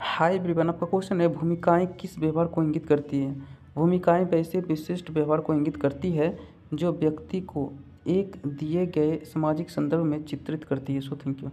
हाय ब्रिबन आपका क्वेश्चन है भूमिकाएं किस व्यवहार को इंगित करती हैं भूमिकाएं वैसे विशिष्ट व्यवहार को इंगित करती है जो व्यक्ति को एक दिए गए सामाजिक संदर्भ में चित्रित करती है सो थैंक यू